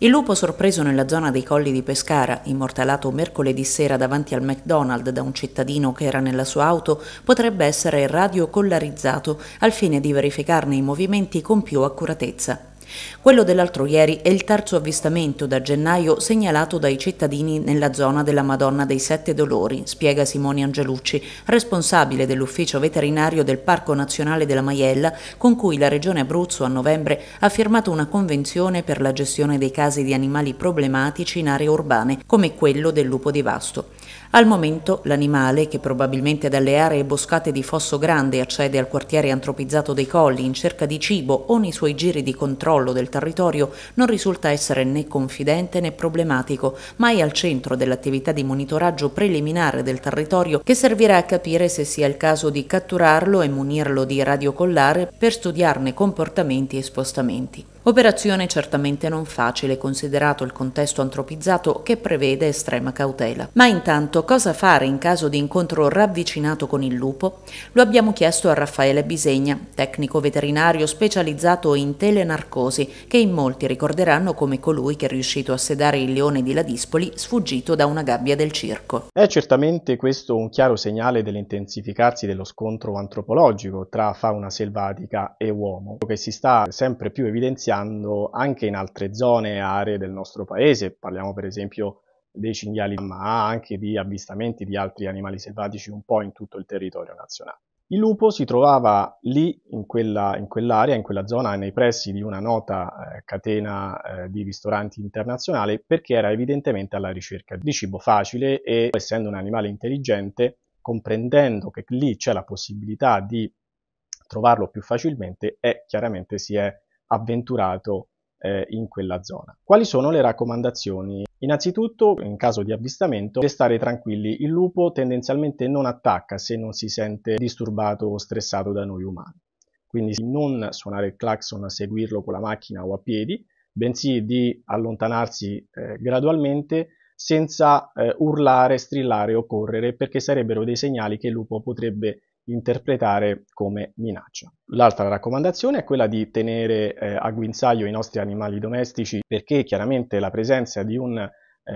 Il lupo sorpreso nella zona dei colli di Pescara, immortalato mercoledì sera davanti al McDonald's da un cittadino che era nella sua auto, potrebbe essere radiocollarizzato al fine di verificarne i movimenti con più accuratezza. Quello dell'altro ieri è il terzo avvistamento da gennaio segnalato dai cittadini nella zona della Madonna dei Sette Dolori, spiega Simone Angelucci, responsabile dell'ufficio veterinario del Parco Nazionale della Maiella, con cui la Regione Abruzzo a novembre ha firmato una convenzione per la gestione dei casi di animali problematici in aree urbane, come quello del lupo di Vasto. Al momento l'animale, che probabilmente dalle aree boscate di Fosso Grande accede al quartiere antropizzato dei Colli in cerca di cibo o nei suoi giri di controllo, controllo del territorio non risulta essere né confidente né problematico, ma è al centro dell'attività di monitoraggio preliminare del territorio che servirà a capire se sia il caso di catturarlo e munirlo di radiocollare per studiarne comportamenti e spostamenti. Operazione certamente non facile, considerato il contesto antropizzato che prevede estrema cautela. Ma intanto cosa fare in caso di incontro ravvicinato con il lupo? Lo abbiamo chiesto a Raffaele Bisegna, tecnico veterinario specializzato in telenarcosi, che in molti ricorderanno come colui che è riuscito a sedare il leone di Ladispoli sfuggito da una gabbia del circo. È certamente questo un chiaro segnale dell'intensificarsi dello scontro antropologico tra fauna selvatica e uomo, che si sta sempre più evidenziando applicando anche in altre zone e aree del nostro paese, parliamo per esempio dei cinghiali, ma anche di avvistamenti di altri animali selvatici un po' in tutto il territorio nazionale. Il lupo si trovava lì, in, quella, in quell'area, in quella zona, nei pressi di una nota eh, catena eh, di ristoranti internazionale, perché era evidentemente alla ricerca di cibo facile e, essendo un animale intelligente, comprendendo che lì c'è la possibilità di trovarlo più facilmente, è chiaramente si è avventurato eh, in quella zona. Quali sono le raccomandazioni? Innanzitutto, in caso di avvistamento, restare tranquilli. Il lupo tendenzialmente non attacca se non si sente disturbato o stressato da noi umani. Quindi non suonare il clacson, seguirlo con la macchina o a piedi, bensì di allontanarsi eh, gradualmente senza eh, urlare, strillare o correre, perché sarebbero dei segnali che il lupo potrebbe interpretare come minaccia. L'altra raccomandazione è quella di tenere eh, a guinzaglio i nostri animali domestici perché chiaramente la presenza di un, eh,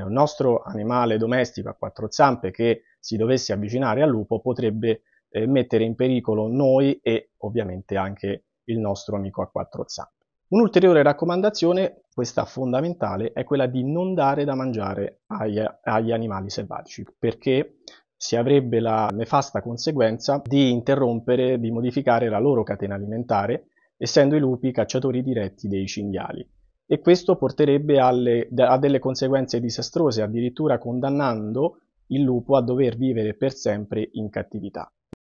nostro animale domestico a quattro zampe che si dovesse avvicinare al lupo potrebbe eh, mettere in pericolo noi e ovviamente anche il nostro amico a quattro zampe. Un'ulteriore raccomandazione, questa fondamentale, è quella di non dare da mangiare agli, agli animali selvatici, perché si avrebbe la nefasta conseguenza di interrompere, di modificare la loro catena alimentare, essendo i lupi cacciatori diretti dei cinghiali. E questo porterebbe alle, a delle conseguenze disastrose, addirittura condannando il lupo a dover vivere per sempre in cattività.